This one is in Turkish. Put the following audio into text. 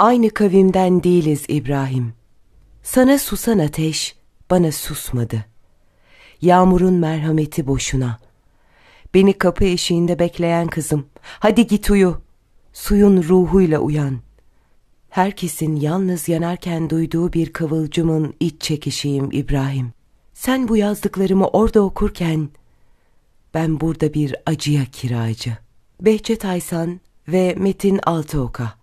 aynı kavimden değiliz İbrahim. Sana susan ateş bana susmadı. Yağmurun merhameti boşuna. Beni kapı eşiğinde bekleyen kızım. Hadi git uyu. Suyun ruhuyla uyan. Herkesin yalnız yanarken duyduğu bir kıvılcımın iç çekişiyim İbrahim. Sen bu yazdıklarımı orada okurken ben burada bir acıya kiracı. Behçet Aysan ve Metin Altıoka